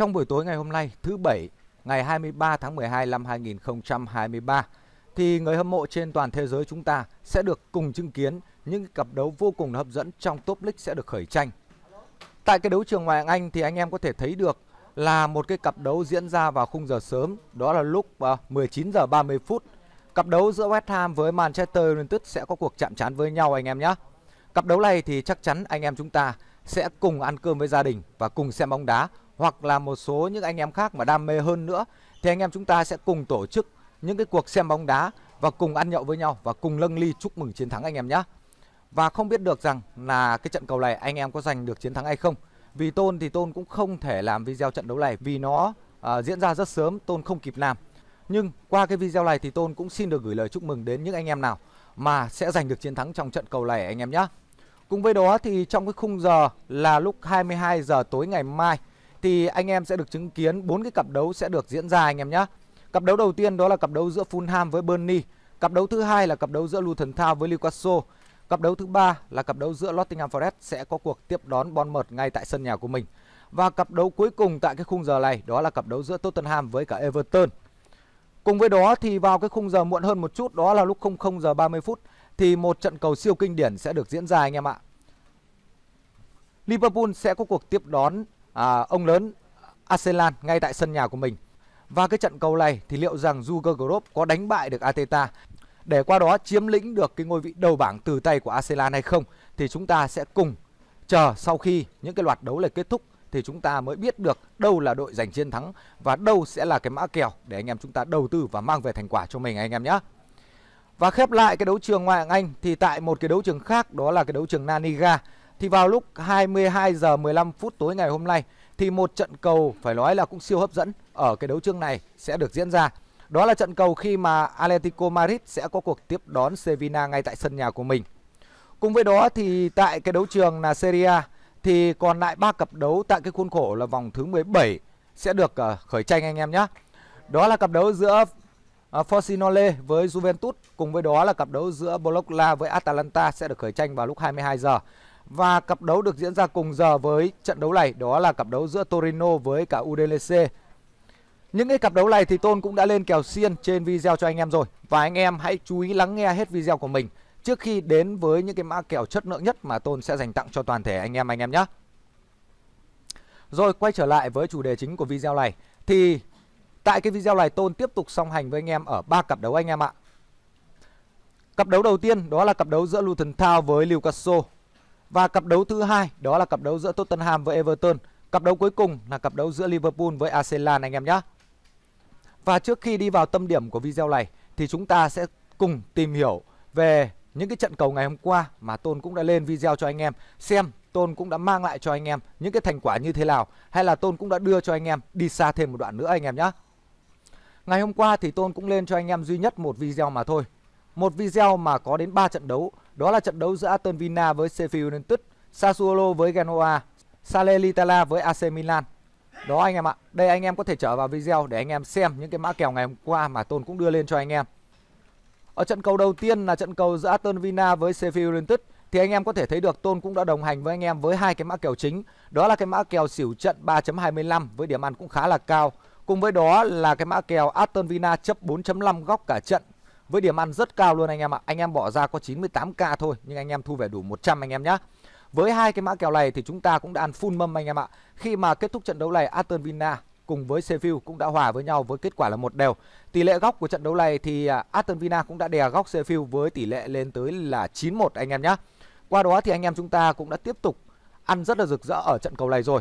Trong buổi tối ngày hôm nay, thứ Bảy, ngày 23 tháng 12 năm 2023, thì người hâm mộ trên toàn thế giới chúng ta sẽ được cùng chứng kiến những cặp đấu vô cùng hấp dẫn trong top league sẽ được khởi tranh. Tại cái đấu trường Ngoại hạng Anh thì anh em có thể thấy được là một cái cặp đấu diễn ra vào khung giờ sớm, đó là lúc 19 à, giờ 30 phút. Cặp đấu giữa West Ham với Manchester United sẽ có cuộc chạm trán với nhau anh em nhé. Cặp đấu này thì chắc chắn anh em chúng ta sẽ cùng ăn cơm với gia đình và cùng xem bóng đá hoặc là một số những anh em khác mà đam mê hơn nữa thì anh em chúng ta sẽ cùng tổ chức những cái cuộc xem bóng đá và cùng ăn nhậu với nhau và cùng lâng ly chúc mừng chiến thắng anh em nhé. Và không biết được rằng là cái trận cầu này anh em có giành được chiến thắng hay không. Vì Tôn thì Tôn cũng không thể làm video trận đấu này vì nó uh, diễn ra rất sớm, Tôn không kịp làm. Nhưng qua cái video này thì Tôn cũng xin được gửi lời chúc mừng đến những anh em nào mà sẽ giành được chiến thắng trong trận cầu này anh em nhé. Cùng với đó thì trong cái khung giờ là lúc 22 giờ tối ngày mai thì anh em sẽ được chứng kiến bốn cái cặp đấu sẽ được diễn ra anh em nhé. Cặp đấu đầu tiên đó là cặp đấu giữa Fulham với Burnley. Cặp đấu thứ hai là cặp đấu giữa Luton Town với Newcastle. Cặp đấu thứ ba là cặp đấu giữa Nottingham Forest sẽ có cuộc tiếp đón Bournemouth ngay tại sân nhà của mình. Và cặp đấu cuối cùng tại cái khung giờ này đó là cặp đấu giữa Tottenham với cả Everton. Cùng với đó thì vào cái khung giờ muộn hơn một chút đó là lúc 00 giờ 30 phút thì một trận cầu siêu kinh điển sẽ được diễn ra anh em ạ. Liverpool sẽ có cuộc tiếp đón à, ông lớn Arsenal ngay tại sân nhà của mình. Và cái trận cầu này thì liệu rằng Jurgen Klopp có đánh bại được Ateta để qua đó chiếm lĩnh được cái ngôi vị đầu bảng từ tay của Arsenal hay không thì chúng ta sẽ cùng chờ sau khi những cái loạt đấu này kết thúc thì chúng ta mới biết được đâu là đội giành chiến thắng và đâu sẽ là cái mã kèo để anh em chúng ta đầu tư và mang về thành quả cho mình anh em nhé. Và khép lại cái đấu trường ngoại hạng Anh thì tại một cái đấu trường khác đó là cái đấu trường La Liga thì vào lúc 22 giờ 15 phút tối ngày hôm nay thì một trận cầu phải nói là cũng siêu hấp dẫn ở cái đấu trường này sẽ được diễn ra. Đó là trận cầu khi mà Atletico Madrid sẽ có cuộc tiếp đón Sevilla ngay tại sân nhà của mình. Cùng với đó thì tại cái đấu trường là Serie A thì còn lại 3 cặp đấu tại cái khuôn khổ là vòng thứ 17 sẽ được ờ, khởi tranh anh em nhé. Đó là cặp đấu giữa ờ, Frosinone với Juventus cùng với đó là cặp đấu giữa Bologna với Atalanta sẽ được khởi tranh vào lúc 22 giờ. Và cặp đấu được diễn ra cùng giờ với trận đấu này đó là cặp đấu giữa Torino với cả Udinese. Những cái cặp đấu này thì Tôn cũng đã lên kèo xiên trên video cho anh em rồi. Và anh em hãy chú ý lắng nghe hết video của mình trước khi đến với những cái mã kèo chất lượng nhất mà Tôn sẽ dành tặng cho toàn thể anh em anh em nhé. Rồi quay trở lại với chủ đề chính của video này thì tại cái video này Tôn tiếp tục song hành với anh em ở ba cặp đấu anh em ạ. Cặp đấu đầu tiên đó là cặp đấu giữa Luton Town với Newcastle và cặp đấu thứ hai đó là cặp đấu giữa Tottenham với Everton. Cặp đấu cuối cùng là cặp đấu giữa Liverpool với Arsenal anh em nhé. Và trước khi đi vào tâm điểm của video này thì chúng ta sẽ cùng tìm hiểu về những cái trận cầu ngày hôm qua mà Tôn cũng đã lên video cho anh em xem Tôn cũng đã mang lại cho anh em những cái thành quả như thế nào hay là Tôn cũng đã đưa cho anh em đi xa thêm một đoạn nữa anh em nhé. Ngày hôm qua thì Tôn cũng lên cho anh em duy nhất một video mà thôi một video mà có đến 3 trận đấu, đó là trận đấu giữa Aston Villa với Sheffield United, Sassuolo với Genoa, Salernitana với AC Milan. Đó anh em ạ, đây anh em có thể trở vào video để anh em xem những cái mã kèo ngày hôm qua mà Tôn cũng đưa lên cho anh em. Ở trận cầu đầu tiên là trận cầu giữa Aston Villa với Sheffield United thì anh em có thể thấy được Tôn cũng đã đồng hành với anh em với hai cái mã kèo chính. Đó là cái mã kèo xỉu trận 3.25 với điểm ăn cũng khá là cao. Cùng với đó là cái mã kèo Aston Villa chấp 4.5 góc cả trận với điểm ăn rất cao luôn anh em ạ. Anh em bỏ ra có 98k thôi nhưng anh em thu về đủ 100 anh em nhá. Với hai cái mã kèo này thì chúng ta cũng đã ăn full mâm anh em ạ. Khi mà kết thúc trận đấu này Aston Villa cùng với Seville cũng đã hòa với nhau với kết quả là một đều. Tỷ lệ góc của trận đấu này thì à, Aston Villa cũng đã đè góc Seville với tỷ lệ lên tới là 9-1 anh em nhé. Qua đó thì anh em chúng ta cũng đã tiếp tục ăn rất là rực rỡ ở trận cầu này rồi.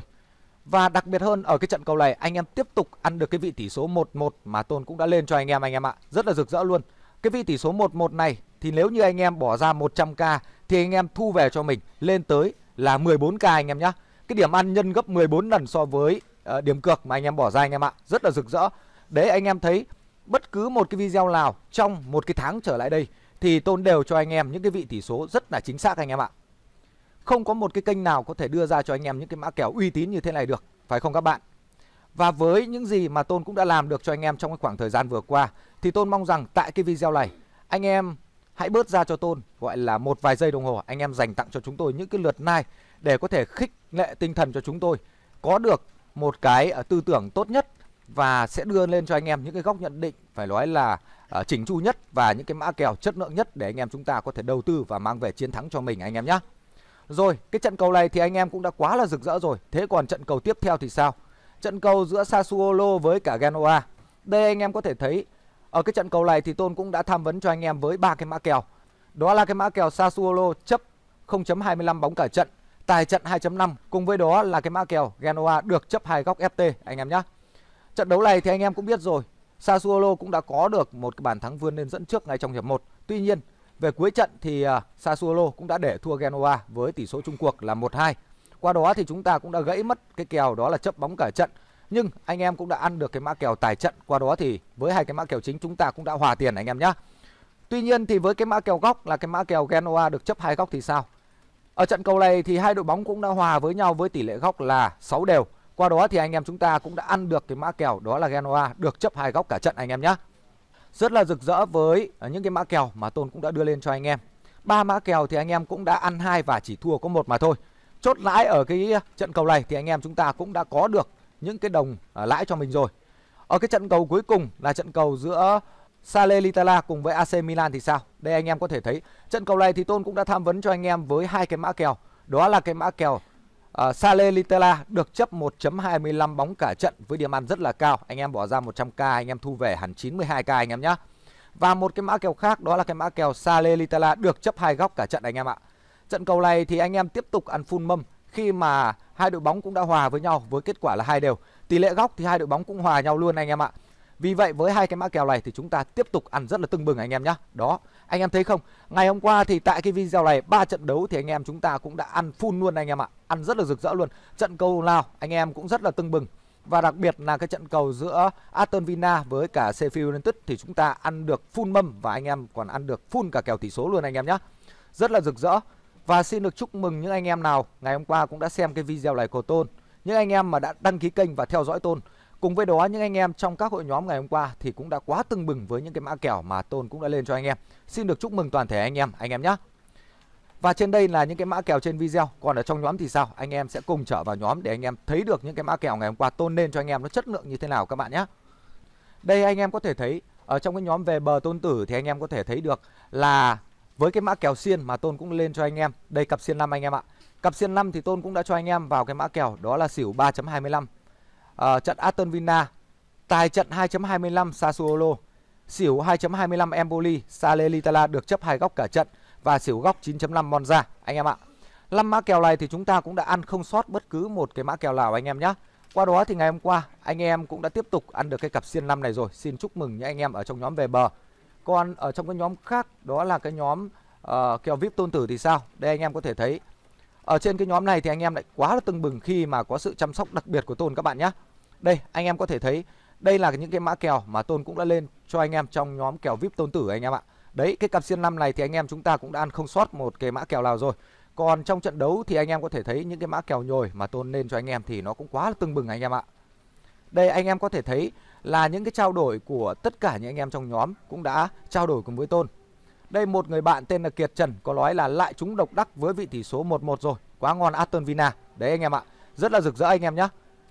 Và đặc biệt hơn ở cái trận cầu này anh em tiếp tục ăn được cái vị tỷ số 1-1 mà Tôn cũng đã lên cho anh em anh em ạ. Rất là rực rỡ luôn. Cái vị tỷ số 11 này thì nếu như anh em bỏ ra 100k thì anh em thu về cho mình lên tới là 14k anh em nhé Cái điểm ăn nhân gấp 14 lần so với uh, điểm cược mà anh em bỏ ra anh em ạ. Rất là rực rỡ. Đấy anh em thấy bất cứ một cái video nào trong một cái tháng trở lại đây thì Tôn đều cho anh em những cái vị tỷ số rất là chính xác anh em ạ. Không có một cái kênh nào có thể đưa ra cho anh em những cái mã kèo uy tín như thế này được, phải không các bạn? Và với những gì mà Tôn cũng đã làm được cho anh em trong cái khoảng thời gian vừa qua thì Tôn mong rằng tại cái video này anh em hãy bớt ra cho Tôn gọi là một vài giây đồng hồ anh em dành tặng cho chúng tôi những cái lượt like để có thể khích lệ tinh thần cho chúng tôi có được một cái ờ, tư tưởng tốt nhất và sẽ đưa lên cho anh em những cái góc nhận định phải nói là uh, chỉnh chu nhất và những cái mã kèo chất lượng nhất để anh em chúng ta có thể đầu tư và mang về chiến thắng cho mình anh em nhé. Rồi, cái trận cầu này thì anh em cũng đã quá là rực rỡ rồi. Thế còn trận cầu tiếp theo thì sao? trận cầu giữa Sassuolo với cả Genoa. Đây anh em có thể thấy ở cái trận cầu này thì Tôn cũng đã tham vấn cho anh em với ba cái mã kèo. Đó là cái mã kèo Sassuolo chấp 0.25 bóng cả trận, tài trận 2.5 cùng với đó là cái mã kèo Genoa được chấp hai góc FT anh em nhé. Trận đấu này thì anh em cũng biết rồi, Sassuolo cũng đã có được một cái bàn thắng vươn lên dẫn trước ngay trong hiệp 1. Tuy nhiên, về cuối trận thì à, Sassuolo cũng đã để thua Genoa với tỷ số chung cuộc là 1-2. Qua đó thì chúng ta cũng đã gãy mất cái kèo đó là chấp bóng cả trận. Nhưng anh em cũng đã ăn được cái mã kèo tài trận. Qua đó thì với hai cái mã kèo chính chúng ta cũng đã hòa tiền anh em nhé. Tuy nhiên thì với cái mã kèo góc là cái mã kèo Genoa được chấp hai góc thì sao? Ở trận cầu này thì hai đội bóng cũng đã hòa với nhau với tỷ lệ góc là 6 đều. Qua đó thì anh em chúng ta cũng đã ăn được cái mã kèo đó là Genoa được chấp hai góc cả trận anh em nhé. Rất là rực rỡ với những cái mã kèo mà Tôn cũng đã đưa lên cho anh em. Ba mã kèo thì anh em cũng đã ăn hai và chỉ thua có một mà thôi chốt lãi ở cái trận cầu này thì anh em chúng ta cũng đã có được những cái đồng à, lãi cho mình rồi. Ở cái trận cầu cuối cùng là trận cầu giữa Salernitana cùng với AC Milan thì sao? Đây anh em có thể thấy trận cầu này thì Tôn cũng đã tham vấn cho anh em với hai cái mã kèo. Đó là cái mã kèo uh, Salernitana được chấp 1.25 bóng cả trận với điểm ăn rất là cao. Anh em bỏ ra 100k anh em thu về hẳn 92k anh em nhá. Và một cái mã kèo khác đó là cái mã kèo Salernitana được chấp hai góc cả trận anh em ạ. Trận cầu này thì anh em tiếp tục ăn full mâm khi mà hai đội bóng cũng đã hòa với nhau với kết quả là hai đều. Tỷ lệ góc thì hai đội bóng cũng hòa nhau luôn anh em ạ. Vì vậy với hai cái mã kèo này thì chúng ta tiếp tục ăn rất là tưng bừng anh em nhé Đó, anh em thấy không? Ngày hôm qua thì tại cái video này ba trận đấu thì anh em chúng ta cũng đã ăn full luôn anh em ạ. Ăn rất là rực rỡ luôn. Trận cầu nào anh em cũng rất là tưng bừng. Và đặc biệt là cái trận cầu giữa Aston Villa với cả Sheffield United thì chúng ta ăn được full mâm và anh em còn ăn được full cả kèo tỷ số luôn anh em nhé Rất là rực rỡ. Và xin được chúc mừng những anh em nào ngày hôm qua cũng đã xem cái video này của Tôn. Những anh em mà đã đăng ký kênh và theo dõi Tôn. Cùng với đó những anh em trong các hội nhóm ngày hôm qua thì cũng đã quá tưng bừng với những cái mã kèo mà Tôn cũng đã lên cho anh em. Xin được chúc mừng toàn thể anh em, anh em nhé. Và trên đây là những cái mã kèo trên video Còn ở trong nhóm thì sao Anh em sẽ cùng trở vào nhóm để anh em thấy được những cái mã kèo ngày hôm qua tôn lên cho anh em nó chất lượng như thế nào các bạn nhé Đây anh em có thể thấy Ở trong cái nhóm về bờ tôn tử thì anh em có thể thấy được là với cái mã kèo xiên mà Tôn cũng lên cho anh em, đây cặp xiên năm anh em ạ. Cặp xiên năm thì Tôn cũng đã cho anh em vào cái mã kèo đó là xỉu 3.25. À, trận Aston Villa tài trận 2.25 Sassuolo, xỉu 2.25 Empoli, Salernitana được chấp hai góc cả trận và xỉu góc 9.5 Monza anh em ạ. năm mã kèo này thì chúng ta cũng đã ăn không sót bất cứ một cái mã kèo nào anh em nhé. Qua đó thì ngày hôm qua anh em cũng đã tiếp tục ăn được cái cặp xiên năm này rồi. Xin chúc mừng những anh em ở trong nhóm về bờ. Còn ở trong cái nhóm khác đó là cái nhóm uh, kèo VIP tôn tử thì sao? Đây anh em có thể thấy ở trên cái nhóm này thì anh em lại quá là tưng bừng khi mà có sự chăm sóc đặc biệt của Tôn các bạn nhé. Đây, anh em có thể thấy đây là những cái mã kèo mà Tôn cũng đã lên cho anh em trong nhóm kèo VIP Tôn Tử anh em ạ. Đấy, cái cặp xiên năm này thì anh em chúng ta cũng đã ăn không sót một cái mã kèo nào rồi. Còn trong trận đấu thì anh em có thể thấy những cái mã kèo nhồi mà Tôn lên cho anh em thì nó cũng quá là tưng bừng anh em ạ. Đây anh em có thể thấy là những cái trao đổi của tất cả những anh em trong nhóm cũng đã trao đổi cùng với Tôn. Đây một người bạn tên là Kiệt Trần có nói là lại chúng độc đắc với vị tỷ số 1-1 rồi, quá ngon Aston Villa. Đấy anh em ạ, rất là rực rỡ anh em nhé.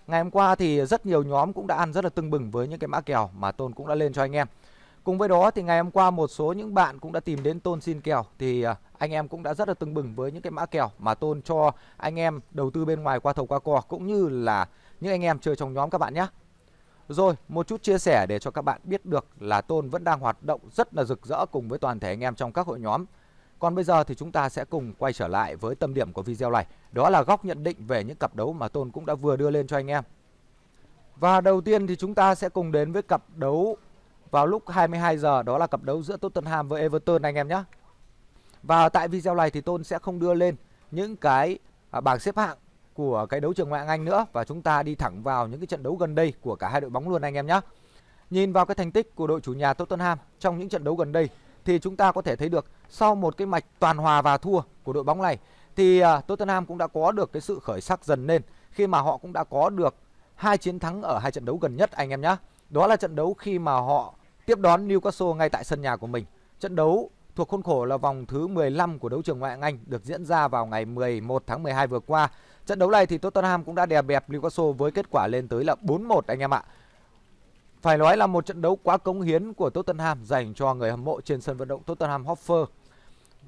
Ngày hôm qua thì rất nhiều nhóm cũng đã ăn rất là tưng bừng với những cái mã kèo mà Tôn cũng đã lên cho anh em. Cùng với đó thì ngày hôm qua một số những bạn cũng đã tìm đến Tôn xin kèo thì à, anh em cũng đã rất là tưng bừng với những cái mã kèo mà Tôn cho anh em đầu tư bên ngoài qua thầu qua cò cũng như là những anh em chơi trong nhóm các bạn nhé. Rồi, một chút chia sẻ để cho các bạn biết được là Tôn vẫn đang hoạt động rất là rực rỡ cùng với toàn thể anh em trong các hội nhóm. Còn bây giờ thì chúng ta sẽ cùng quay trở lại với tâm điểm của video này. Đó là góc nhận định về những cặp đấu mà Tôn cũng đã vừa đưa lên cho anh em. Và đầu tiên thì chúng ta sẽ cùng đến với cặp đấu vào lúc 22 giờ đó là cặp đấu giữa Tottenham với Everton anh em nhé. Và tại video này thì Tôn sẽ không đưa lên những cái à, bảng xếp hạng của cái đấu trường ngoại hạng Anh nữa và chúng ta đi thẳng vào những cái trận đấu gần đây của cả hai đội bóng luôn anh em nhé. Nhìn vào cái thành tích của đội chủ nhà Tottenham trong những trận đấu gần đây thì chúng ta có thể thấy được sau một cái mạch toàn hòa và thua của đội bóng này thì à, Tottenham cũng đã có được cái sự khởi sắc dần lên khi mà họ cũng đã có được hai chiến thắng ở hai trận đấu gần nhất anh em nhé. Đó là trận đấu khi mà họ tiếp đón Newcastle ngay tại sân nhà của mình. Trận đấu thuộc khuôn khổ là vòng thứ 15 của đấu trường ngoại hạng Anh được diễn ra vào ngày 11 tháng 12 vừa qua Trận đấu này thì Tottenham cũng đã đè bẹp Newcastle với kết quả lên tới là 4-1 anh em ạ. Phải nói là một trận đấu quá cống hiến của Tottenham dành cho người hâm mộ trên sân vận động Tottenham Hotspur.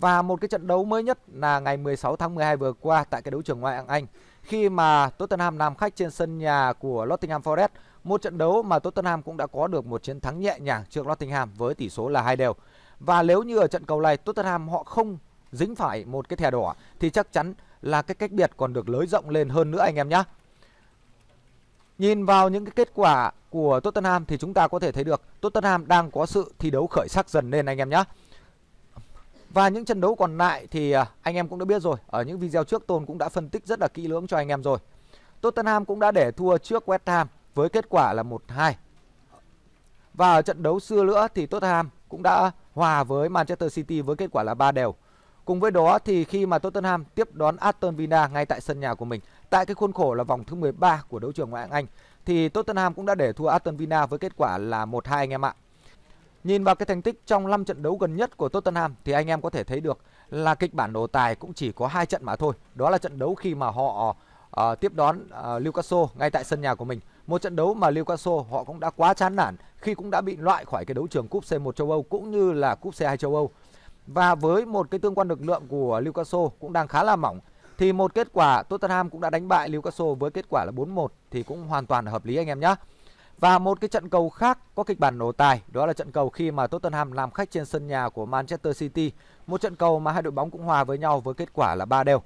Và một cái trận đấu mới nhất là ngày 16 tháng 12 vừa qua tại cái đấu trường ngoại hạng Anh khi mà Tottenham làm khách trên sân nhà của Nottingham Forest, một trận đấu mà Tottenham cũng đã có được một chiến thắng nhẹ nhàng trước Nottingham với tỷ số là hai đều. Và nếu như ở trận cầu này Tottenham họ không dính phải một cái thẻ đỏ thì chắc chắn là cái cách biệt còn được lới rộng lên hơn nữa anh em nhé. Nhìn vào những cái kết quả của Tottenham thì chúng ta có thể thấy được Tottenham đang có sự thi đấu khởi sắc dần lên anh em nhé. Và những trận đấu còn lại thì à, anh em cũng đã biết rồi, ở những video trước Tôn cũng đã phân tích rất là kỹ lưỡng cho anh em rồi. Tottenham cũng đã để thua trước West Ham với kết quả là 1-2. Và ở trận đấu xưa nữa thì Tottenham cũng đã hòa với Manchester City với kết quả là 3 đều. Cùng với đó thì khi mà Tottenham tiếp đón Aston Villa ngay tại sân nhà của mình tại cái khuôn khổ là vòng thứ 13 của đấu trường ngoại hạng Anh thì Tottenham cũng đã để thua Aston Villa với kết quả là 1-2 anh em ạ. Nhìn vào cái thành tích trong 5 trận đấu gần nhất của Tottenham thì anh em có thể thấy được là kịch bản đổ tài cũng chỉ có hai trận mà thôi. Đó là trận đấu khi mà họ uh, tiếp đón uh, Newcastle ngay tại sân nhà của mình. Một trận đấu mà Newcastle họ cũng đã quá chán nản khi cũng đã bị loại khỏi cái đấu trường cúp C1 châu Âu cũng như là cúp C2 châu Âu và với một cái tương quan lực lượng của Newcastle cũng đang khá là mỏng thì một kết quả Tottenham cũng đã đánh bại Newcastle với kết quả là 4-1 thì cũng hoàn toàn là hợp lý anh em nhé. Và một cái trận cầu khác có kịch bản nổ tài, đó là trận cầu khi mà Tottenham làm khách trên sân nhà của Manchester City, một trận cầu mà hai đội bóng cũng hòa với nhau với kết quả là 3 đều.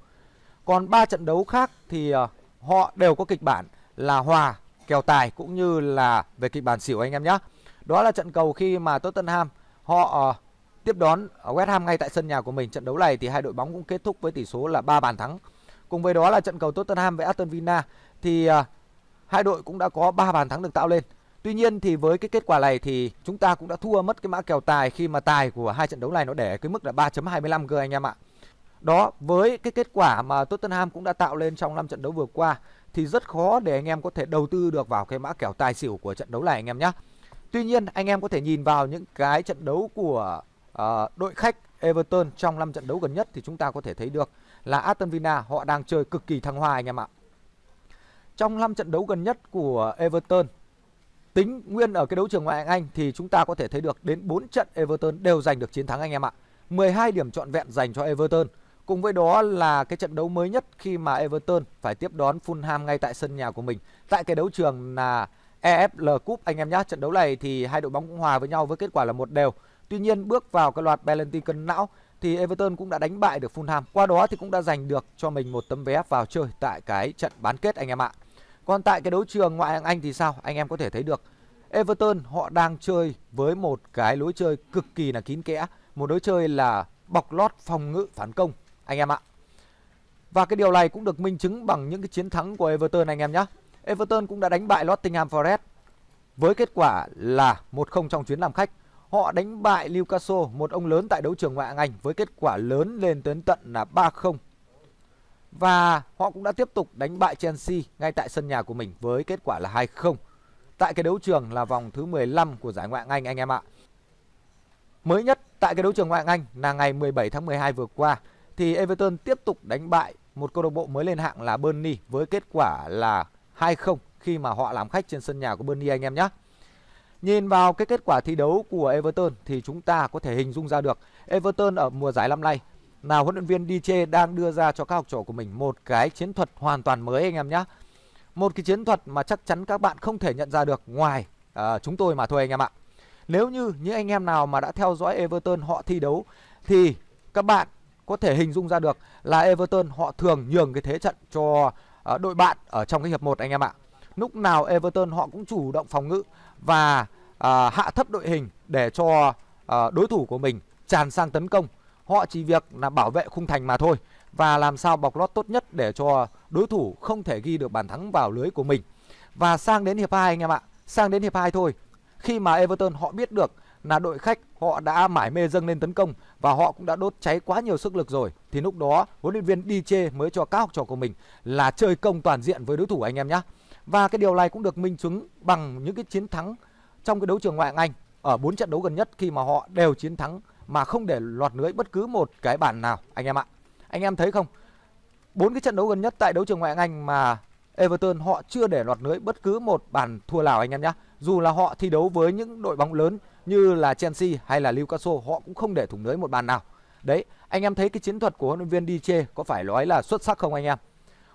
Còn ba trận đấu khác thì ờ, họ đều có kịch bản là hòa, kèo tài cũng như là về kịch bản xỉu anh em nhé. Đó là trận cầu khi mà Tottenham họ ờ, tiếp đón West Ham ngay tại sân nhà của mình. Trận đấu này thì hai đội bóng cũng kết thúc với tỷ số là 3 bàn thắng. Cùng với đó là trận cầu Tottenham với Aston Villa thì à, hai đội cũng đã có 3 bàn thắng được tạo lên. Tuy nhiên thì với cái kết quả này thì chúng ta cũng đã thua mất cái mã kèo tài khi mà tài của hai trận đấu này nó để cái mức là 3.25 cơ anh em ạ. Đó, với cái kết quả mà Tottenham cũng đã tạo lên trong 5 trận đấu vừa qua thì rất khó để anh em có thể đầu tư được vào cái mã kèo tài xỉu của trận đấu này anh em nhé. Tuy nhiên anh em có thể nhìn vào những cái trận đấu của Ờ, đội khách Everton trong 5 trận đấu gần nhất thì chúng ta có thể thấy được là Aston Villa họ đang chơi cực kỳ thăng hoa anh em ạ. Trong 5 trận đấu gần nhất của Everton tính nguyên ở cái đấu trường ngoại hạng Anh thì chúng ta có thể thấy được đến 4 trận Everton đều giành được chiến thắng anh em ạ. 12 điểm trọn vẹn dành cho Everton. Cùng với đó là cái trận đấu mới nhất khi mà Everton phải tiếp đón Fulham ngay tại sân nhà của mình. Tại cái đấu trường là EFL Cup anh em nhé. Trận đấu này thì hai đội bóng cũng hòa với nhau với kết quả là một đều. Tuy nhiên bước vào cái loạt penalty cân não thì Everton cũng đã đánh bại được Fulham. Qua đó thì cũng đã giành được cho mình một tấm vé vào chơi tại cái trận bán kết anh em ạ. Còn tại cái đấu trường ngoại hạng Anh thì sao? Anh em có thể thấy được Everton họ đang chơi với một cái lối chơi cực kỳ là kín kẽ, một lối chơi là bọc lót phòng ngự phản công anh em ạ. Và cái điều này cũng được minh chứng bằng những cái chiến thắng của Everton anh em nhé. Everton cũng đã đánh bại Nottingham Forest với kết quả là 1-0 trong chuyến làm khách. Họ đánh bại Newcastle, một ông lớn tại đấu trường ngoại hạng Anh với kết quả lớn lên tới tận là 3-0. Và họ cũng đã tiếp tục đánh bại Chelsea ngay tại sân nhà của mình với kết quả là 2-0 tại cái đấu trường là vòng thứ 15 của giải Ngoại hạng Anh anh em ạ. Mới nhất tại cái đấu trường Ngoại hạng Anh là ngày 17 tháng 12 vừa qua thì Everton tiếp tục đánh bại một câu lạc bộ mới lên hạng là Burnley với kết quả là 2-0 khi mà họ làm khách trên sân nhà của Burnley anh em nhé. Nhìn vào cái kết quả thi đấu của Everton thì chúng ta có thể hình dung ra được Everton ở mùa giải năm nay là huấn luyện viên DJ đang đưa ra cho các học trò của mình một cái chiến thuật hoàn toàn mới anh em nhé. Một cái chiến thuật mà chắc chắn các bạn không thể nhận ra được ngoài à, chúng tôi mà thôi anh em ạ. Nếu như những anh em nào mà đã theo dõi Everton họ thi đấu thì các bạn có thể hình dung ra được là Everton họ thường nhường cái thế trận cho à, đội bạn ở trong cái hiệp 1 anh em ạ. Lúc nào Everton họ cũng chủ động phòng ngự và à, hạ thấp đội hình để cho à, đối thủ của mình tràn sang tấn công. Họ chỉ việc là bảo vệ khung thành mà thôi và làm sao bọc lót tốt nhất để cho đối thủ không thể ghi được bàn thắng vào lưới của mình. Và sang đến hiệp 2 anh em ạ, sang đến hiệp 2 thôi. Khi mà Everton họ biết được là đội khách họ đã mải mê dâng lên tấn công và họ cũng đã đốt cháy quá nhiều sức lực rồi thì lúc đó huấn luyện viên DJ mới cho các học trò của mình là chơi công toàn diện với đối thủ anh em nhé và cái điều này cũng được minh chứng bằng những cái chiến thắng trong cái đấu trường ngoại hạng Anh ở bốn trận đấu gần nhất khi mà họ đều chiến thắng mà không để lọt lưới bất cứ một cái bàn nào anh em ạ. Anh em thấy không? Bốn cái trận đấu gần nhất tại đấu trường ngoại hạng Anh mà Everton họ chưa để lọt lưới bất cứ một bàn thua nào anh em nhé. Dù là họ thi đấu với những đội bóng lớn như là Chelsea hay là Newcastle họ cũng không để thủng lưới một bàn nào. Đấy, anh em thấy cái chiến thuật của huấn luyện viên DJ có phải nói là xuất sắc không anh em?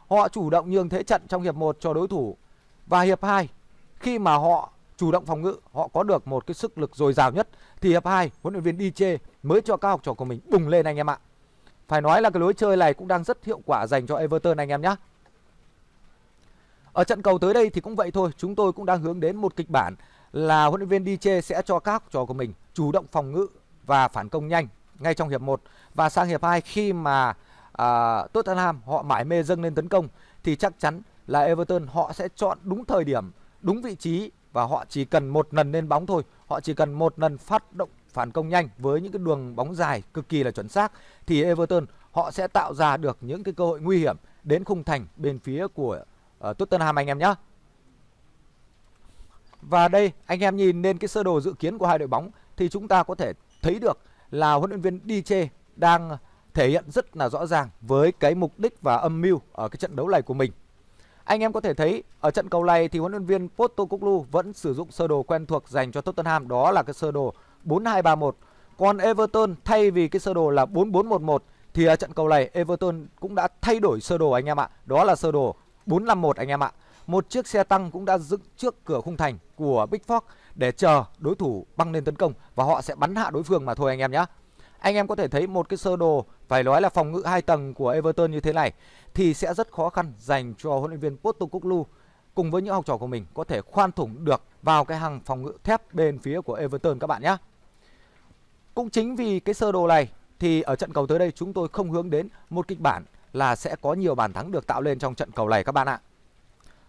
Họ chủ động nhường thế trận trong hiệp 1 cho đối thủ. Và hiệp 2 khi mà họ chủ động phòng ngự, họ có được một cái sức lực dồi dào nhất thì hiệp 2 huấn luyện viên đi mới cho các học trò của mình bùng lên anh em ạ. Phải nói là cái lối chơi này cũng đang rất hiệu quả dành cho Everton anh em nhé. Ở trận cầu tới đây thì cũng vậy thôi, chúng tôi cũng đang hướng đến một kịch bản là huấn luyện viên đi sẽ cho các học trò của mình chủ động phòng ngự và phản công nhanh ngay trong hiệp 1 và sang hiệp 2 khi mà à, Tottenham họ mải mê dâng lên tấn công thì chắc chắn là Everton họ sẽ chọn đúng thời điểm, đúng vị trí và họ chỉ cần một lần lên bóng thôi, họ chỉ cần một lần phát động phản công nhanh với những cái đường bóng dài cực kỳ là chuẩn xác thì Everton họ sẽ tạo ra được những cái cơ hội nguy hiểm đến khung thành bên phía của uh, Tottenham anh em nhé. Và đây anh em nhìn lên cái sơ đồ dự kiến của hai đội bóng thì chúng ta có thể thấy được là huấn luyện viên Đi Chê đang thể hiện rất là rõ ràng với cái mục đích và âm mưu ở cái trận đấu này của mình. Anh em có thể thấy ở trận cầu này thì huấn luyện viên Postecoglou vẫn sử dụng sơ đồ quen thuộc dành cho Tottenham đó là cái sơ đồ 4231. Còn Everton thay vì cái sơ đồ là 4411 thì ở trận cầu này Everton cũng đã thay đổi sơ đồ anh em ạ. Đó là sơ đồ 451 anh em ạ. Một chiếc xe tăng cũng đã dựng trước cửa khung thành của Big Fox để chờ đối thủ băng lên tấn công và họ sẽ bắn hạ đối phương mà thôi anh em nhé. Anh em có thể thấy một cái sơ đồ phải nói là phòng ngự hai tầng của Everton như thế này thì sẽ rất khó khăn dành cho huấn luyện viên Postecoglou cùng với những học trò của mình có thể khoan thủng được vào cái hàng phòng ngự thép bên phía của Everton các bạn nhé. Cũng chính vì cái sơ đồ này thì ở trận cầu tới đây chúng tôi không hướng đến một kịch bản là sẽ có nhiều bàn thắng được tạo lên trong trận cầu này các bạn ạ.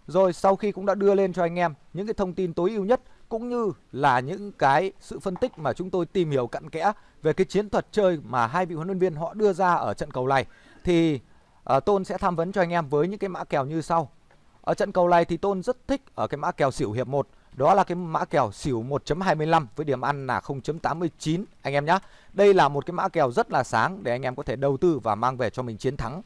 Rồi sau khi cũng đã đưa lên cho anh em những cái thông tin tối ưu nhất cũng như là những cái sự phân tích mà chúng tôi tìm hiểu cặn kẽ về cái chiến thuật chơi mà hai vị huấn luyện viên họ đưa ra ở trận cầu này thì uh, Tôn sẽ tham vấn cho anh em với những cái mã kèo như sau. Ở trận cầu này thì Tôn rất thích ở cái mã kèo xỉu hiệp 1 đó là cái mã kèo xỉu 1.25 với điểm ăn là 0.89 anh em nhé. Đây là một cái mã kèo rất là sáng để anh em có thể đầu tư và mang về cho mình chiến thắng.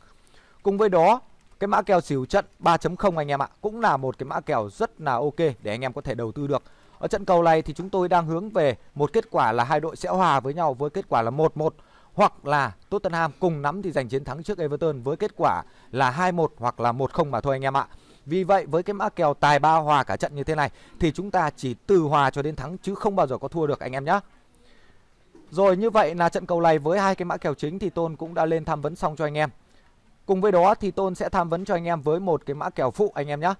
Cùng với đó, cái mã kèo xỉu trận 3.0 anh em ạ, cũng là một cái mã kèo rất là ok để anh em có thể đầu tư được. Ở trận cầu này thì chúng tôi đang hướng về một kết quả là hai đội sẽ hòa với nhau với kết quả là 1-1 hoặc là Tottenham cùng nắm thì giành chiến thắng trước Everton với kết quả là 2-1 hoặc là 1-0 mà thôi anh em ạ. Vì vậy với cái mã kèo tài ba hòa cả trận như thế này thì chúng ta chỉ từ hòa cho đến thắng chứ không bao giờ có thua được anh em nhé. Rồi như vậy là trận cầu này với hai cái mã kèo chính thì Tôn cũng đã lên tham vấn xong cho anh em. Cùng với đó thì Tôn sẽ tham vấn cho anh em với một cái mã kèo phụ anh em nhé.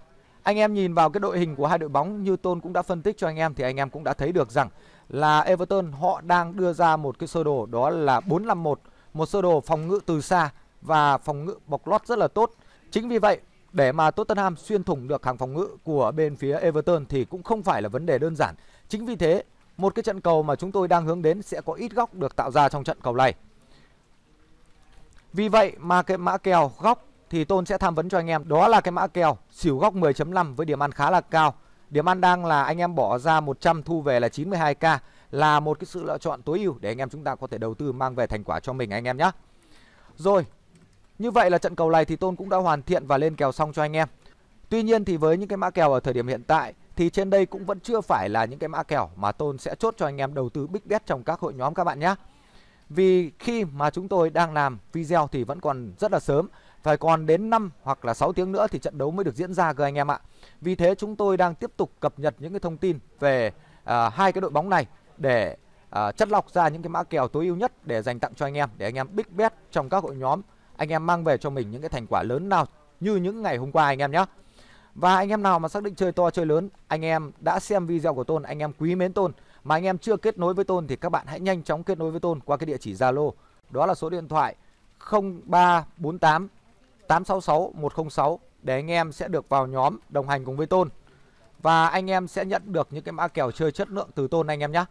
Anh em nhìn vào cái đội hình của hai đội bóng như Tôn cũng đã phân tích cho anh em thì anh em cũng đã thấy được rằng là Everton họ đang đưa ra một cái sơ đồ đó là 451, một sơ đồ phòng ngự từ xa và phòng ngự bọc lót rất là tốt. Chính vì vậy để mà Tottenham xuyên thủng được hàng phòng ngự của bên phía Everton thì cũng không phải là vấn đề đơn giản. Chính vì thế, một cái trận cầu mà chúng tôi đang hướng đến sẽ có ít góc được tạo ra trong trận cầu này. Vì vậy mà cái mã kèo góc thì Tôn sẽ tham vấn cho anh em đó là cái mã kèo xỉu góc 10.5 với điểm ăn khá là cao. Điểm ăn đang là anh em bỏ ra 100 thu về là 92k là một cái sự lựa chọn tối ưu để anh em chúng ta có thể đầu tư mang về thành quả cho mình anh em nhé. Rồi, như vậy là trận cầu này thì Tôn cũng đã hoàn thiện và lên kèo xong cho anh em. Tuy nhiên thì với những cái mã kèo ở thời điểm hiện tại thì trên đây cũng vẫn chưa phải là những cái mã kèo mà Tôn sẽ chốt cho anh em đầu tư big bet trong các hội nhóm các bạn nhé. Vì khi mà chúng tôi đang làm video thì vẫn còn rất là sớm phải còn đến 5 hoặc là 6 tiếng nữa thì trận đấu mới được diễn ra cơ anh em ạ. Vì thế chúng tôi đang tiếp tục cập nhật những cái thông tin về à, hai cái đội bóng này để à, chất lọc ra những cái mã kèo tối ưu nhất để dành tặng cho anh em để anh em big bet trong các hội nhóm anh em mang về cho mình những cái thành quả lớn nào như những ngày hôm qua anh em nhé. Và anh em nào mà xác định chơi to chơi lớn, anh em đã xem video của Tôn, anh em quý mến Tôn mà anh em chưa kết nối với Tôn thì các bạn hãy nhanh chóng kết nối với Tôn qua cái địa chỉ Zalo. Đó là số điện thoại 0348 866 106 để anh em sẽ được vào nhóm đồng hành cùng với Tôn. Và anh em sẽ nhận được những cái mã kèo chơi chất lượng từ Tôn anh em nhé.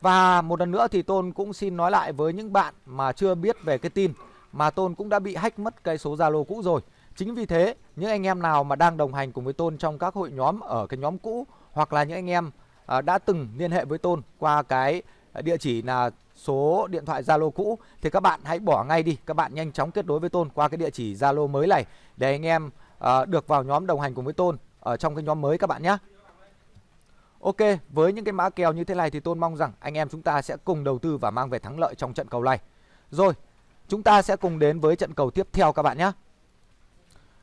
Và một lần nữa thì Tôn cũng xin nói lại với những bạn mà chưa biết về cái tin mà Tôn cũng đã bị hack mất cái số Zalo cũ rồi. Chính vì thế, những anh em nào mà đang đồng hành cùng với Tôn trong các hội nhóm ở cái nhóm cũ hoặc là những anh em à, đã từng liên hệ với Tôn qua cái địa chỉ là số điện thoại Zalo cũ thì các bạn hãy bỏ ngay đi, các bạn nhanh chóng kết nối với Tôn qua cái địa chỉ Zalo mới này để anh em à, được vào nhóm đồng hành cùng với Tôn ở trong cái nhóm mới các bạn nhé. Ok, với những cái mã kèo như thế này thì Tôn mong rằng anh em chúng ta sẽ cùng đầu tư và mang về thắng lợi trong trận cầu này. Rồi, chúng ta sẽ cùng đến với trận cầu tiếp theo các bạn nhé.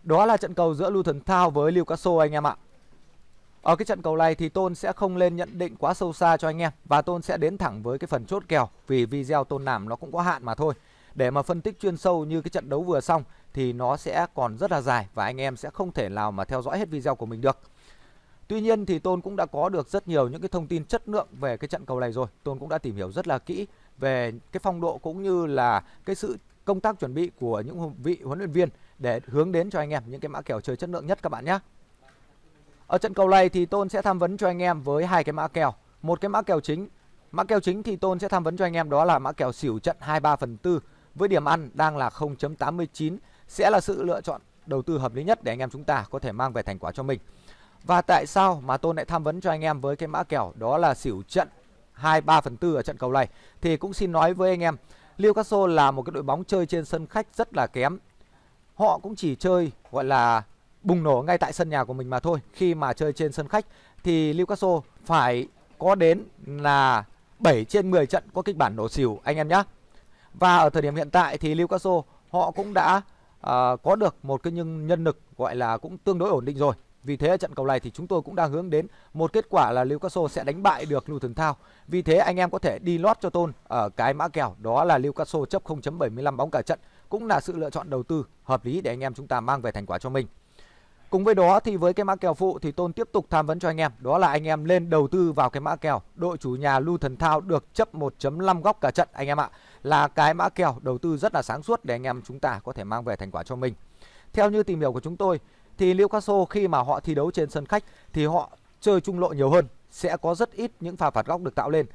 Đó là trận cầu giữa Luton Town với Newcastle anh em ạ. Ở cái trận cầu này thì Tôn sẽ không lên nhận định quá sâu xa cho anh em và Tôn sẽ đến thẳng với cái phần chốt kèo vì video Tôn làm nó cũng có hạn mà thôi. Để mà phân tích chuyên sâu như cái trận đấu vừa xong thì nó sẽ còn rất là dài và anh em sẽ không thể nào mà theo dõi hết video của mình được. Tuy nhiên thì Tôn cũng đã có được rất nhiều những cái thông tin chất lượng về cái trận cầu này rồi. Tôn cũng đã tìm hiểu rất là kỹ về cái phong độ cũng như là cái sự công tác chuẩn bị của những vị huấn luyện viên để hướng đến cho anh em những cái mã kèo chơi chất lượng nhất các bạn nhé. Ở trận cầu này thì Tôn sẽ tham vấn cho anh em với hai cái mã kèo, một cái mã kèo chính. Mã kèo chính thì Tôn sẽ tham vấn cho anh em đó là mã kèo xỉu trận 23 phần 4 với điểm ăn đang là 0.89 sẽ là sự lựa chọn đầu tư hợp lý nhất để anh em chúng ta có thể mang về thành quả cho mình. Và tại sao mà Tôn lại tham vấn cho anh em với cái mã kèo đó là xỉu trận 23 phần 4 ở trận cầu này thì cũng xin nói với anh em Newcastle là một cái đội bóng chơi trên sân khách rất là kém. Họ cũng chỉ chơi gọi là bùng nổ ngay tại sân nhà của mình mà thôi. Khi mà chơi trên sân khách thì Newcastle phải có đến là 7 trên 10 trận có kịch bản nổ xỉu anh em nhé. Và ở thời điểm hiện tại thì Newcastle họ cũng đã uh, có được một cái nhân, nhân lực gọi là cũng tương đối ổn định rồi. Vì thế ở trận cầu này thì chúng tôi cũng đang hướng đến một kết quả là Newcastle sẽ đánh bại được Luton Town. Vì thế anh em có thể đi lót cho Tôn ở cái mã kèo đó là Newcastle chấp 0.75 bóng cả trận cũng là sự lựa chọn đầu tư hợp lý để anh em chúng ta mang về thành quả cho mình. Cùng với đó thì với cái mã kèo phụ thì Tôn tiếp tục tham vấn cho anh em, đó là anh em lên đầu tư vào cái mã kèo đội chủ nhà Lưu Thần Thao được chấp 1.5 góc cả trận anh em ạ. Là cái mã kèo đầu tư rất là sáng suốt để anh em chúng ta có thể mang về thành quả cho mình. Theo như tìm hiểu của chúng tôi thì caso khi mà họ thi đấu trên sân khách thì họ chơi trung lộ nhiều hơn, sẽ có rất ít những pha phạt góc được tạo lên.